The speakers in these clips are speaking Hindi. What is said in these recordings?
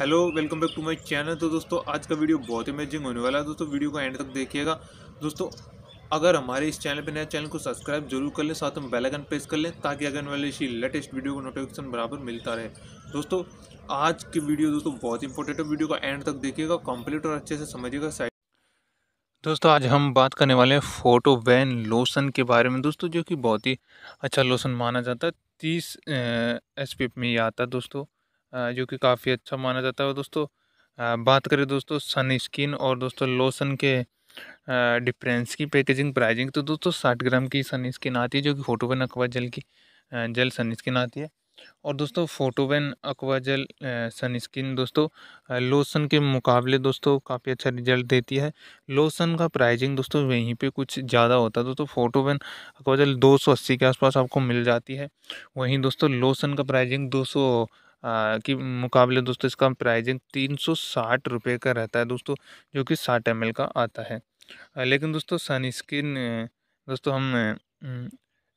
hello welcome back to my channel तो दोस्तों आज का वीडियो बहुत अमेजिंग होने वाला है दोस्तों वीडियो को एंड तक देखिएगा दोस्तों अगर हमारे इस चैनल पर नया चैनल को सब्सक्राइब जरूर कर लें साथ में बेल आइकन प्रेस कर लें ताकि अगर वाले इसी लेटेस्ट वीडियो को नोटिफिकेशन बराबर मिलता रहे दोस्तों आज की वीडियो दोस्तों बहुत इंपॉर्टेंट है वीडियो को एंड तक देखिएगा कम्प्लीट और अच्छे से समझिएगा साइड दोस्तों आज हम बात करने वाले हैं फोटो वैन लोशन के बारे में दोस्तों जो कि बहुत ही अच्छा लोशन माना जाता है तीस एस में ये आता है दोस्तों जो कि काफ़ी अच्छा माना जाता है दोस्तों बात करें दोस्तों सन स्किन और दोस्तों लोशन के डिफरेंस की पैकेजिंग प्राइजिंग तो दोस्तों साठ ग्राम की सन स्किन आती है जो कि फोटोवेन अकवा जल की जल सन स्किन आती है और दोस्तों फोटोवेन अकवा जल सन स्किन दोस्तों लोशन के मुकाबले दोस्तों काफ़ी अच्छा रिजल्ट देती है लोशन का प्राइजिंग दोस्तों वहीं पे कुछ ज़्यादा होता है दोस्तों फोटोवेन अकवा जल दो के आसपास आपको मिल जाती है वहीं दोस्तों लोशन का प्राइजिंग दो कि मुकाबले दोस्तों इसका प्राइजिंग तीन सौ साठ रुपये का रहता है दोस्तों जो कि साठ एम का आता है लेकिन दोस्तों सनस्क्रीन दोस्तों हम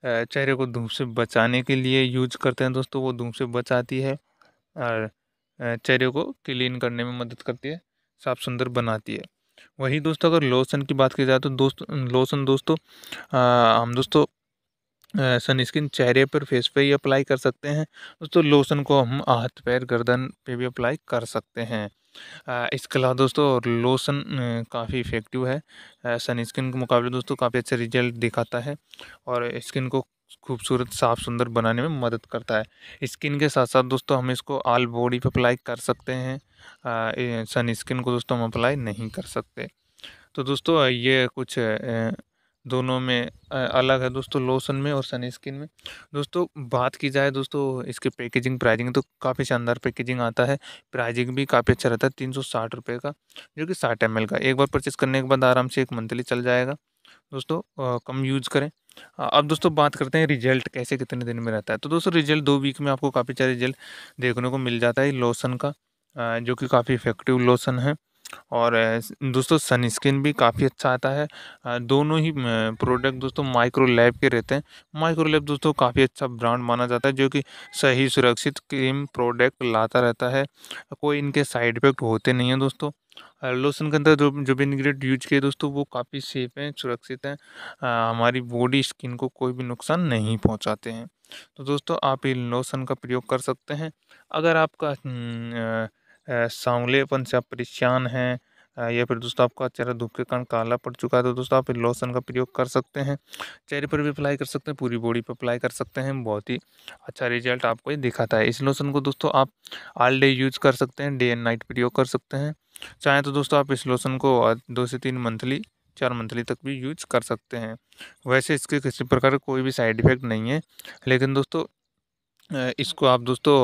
चेहरे को धूप से बचाने के लिए यूज करते हैं दोस्तों वो धूप से बचाती है और चेहरे को क्लीन करने में मदद करती है साफ सुंदर बनाती है वही दोस्तों अगर लोशन की बात की जाए तो दोस्त लोशन दोस्तों हम दोस्तों सनस्क्रीन चेहरे पर फेस पे ही अप्लाई कर सकते हैं दोस्तों लोशन को हम हाथ पैर गर्दन पे भी अप्लाई कर सकते हैं इसके अलावा दोस्तों लोशन काफ़ी इफ़ेक्टिव है सनस्क्रीन के मुकाबले दोस्तों काफ़ी अच्छा रिजल्ट दिखाता है और स्किन को खूबसूरत साफ सुंदर बनाने में मदद करता है स्किन के साथ साथ दोस्तों हम इसको आल बॉडी पर अप्लाई कर सकते हैं सनस्क्रीन को दोस्तों हम अप्लाई नहीं कर सकते तो दोस्तों ये कुछ दोनों में अलग है दोस्तों लोशन में और सन स्किन में दोस्तों बात की जाए दोस्तों इसके पैकेजिंग प्राइजिंग तो काफ़ी शानदार पैकेजिंग आता है प्राइजिंग भी काफ़ी अच्छा रहता है तीन सौ साठ रुपये का जो कि साठ एम का एक बार परचेस करने के बाद आराम से एक मंथली चल जाएगा दोस्तों आ, कम यूज़ करें अब दोस्तों बात करते हैं रिजल्ट कैसे कितने दिन में रहता है तो दोस्तों रिजल्ट दो वीक में आपको काफ़ी अच्छा रिजल्ट देखने को मिल जाता है लोसन का जो कि काफ़ी इफेक्टिव लोसन है और दोस्तों सनस्क्रीन भी काफ़ी अच्छा आता है दोनों ही प्रोडक्ट दोस्तों माइक्रो के रहते हैं माइक्रोलैब दोस्तों काफ़ी अच्छा ब्रांड माना जाता है जो कि सही सुरक्षित क्रीम प्रोडक्ट लाता रहता है कोई इनके साइड इफेक्ट होते नहीं हैं दोस्तों लोशन के अंदर जो जो भी इन्ग्रीडियंट यूज किए दोस्तों वो काफ़ी सेफ हैं सुरक्षित हैं हमारी बॉडी स्किन को कोई भी नुकसान नहीं पहुंचाते हैं तो दोस्तों आप इन लोशन का प्रयोग कर सकते हैं अगर आपका सांवलेपन से आप परेशान हैं या फिर दोस्तों आपका चेहरा धूप के कारण काला पड़ चुका है तो दोस्तों आप लोशन का प्रयोग कर सकते हैं चेहरे पर भी अप्लाई कर सकते हैं पूरी बॉडी पर अप्लाई कर सकते हैं बहुत ही अच्छा रिजल्ट आपको ये दिखाता है इस लोशन को दोस्तों आप ऑल डे यूज कर सकते हैं डे एंड नाइट प्रयोग कर सकते हैं चाहें तो दोस्तों आप इस लोशन को दो से तीन मंथली चार मंथली तक भी यूज कर सकते हैं वैसे इसके किसी प्रकार कोई भी साइड इफेक्ट नहीं है लेकिन दोस्तों इसको आप दोस्तों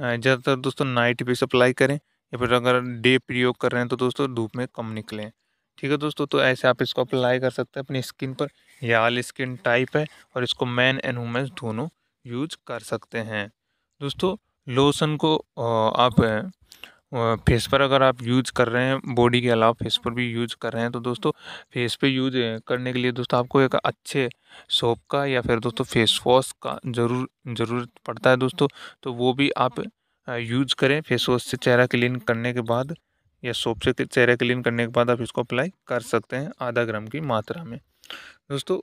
ज़्यादातर दोस्तों नाइट पे सप्लाई करें या फिर अगर डे प्रयोग कर रहे हैं तो दोस्तों धूप में कम निकलें ठीक है दोस्तों तो ऐसे आप इसको अप्लाई कर सकते हैं अपनी स्किन पर यह आल स्किन टाइप है और इसको मैन एंड वुमेंस दोनों यूज कर सकते हैं दोस्तों लोशन को आप फेस पर अगर आप यूज़ कर रहे हैं बॉडी के अलावा फेस पर भी यूज़ कर रहे हैं तो दोस्तों फेस पे यूज़ करने के लिए दोस्तों आपको एक अच्छे सोप का या फिर दोस्तों फेस वॉश का ज़रूर ज़रूरत पड़ता है दोस्तों तो वो भी आप यूज़ करें फेस वॉश से चेहरा क्लीन करने के बाद या सोप से चेहरा क्लीन करने के बाद आप इसको अप्लाई कर सकते हैं आधा ग्राम की मात्रा में दोस्तों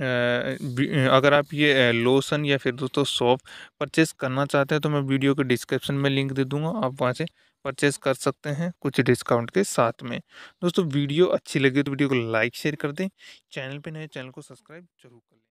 अगर आप ये लोसन या फिर दोस्तों सॉप परचेस करना चाहते हैं तो मैं वीडियो के डिस्क्रिप्शन में लिंक दे दूंगा आप वहाँ से परचेस कर सकते हैं कुछ डिस्काउंट के साथ में दोस्तों वीडियो अच्छी लगी तो वीडियो को लाइक शेयर कर दें चैनल पे नए चैनल को सब्सक्राइब जरूर कर लें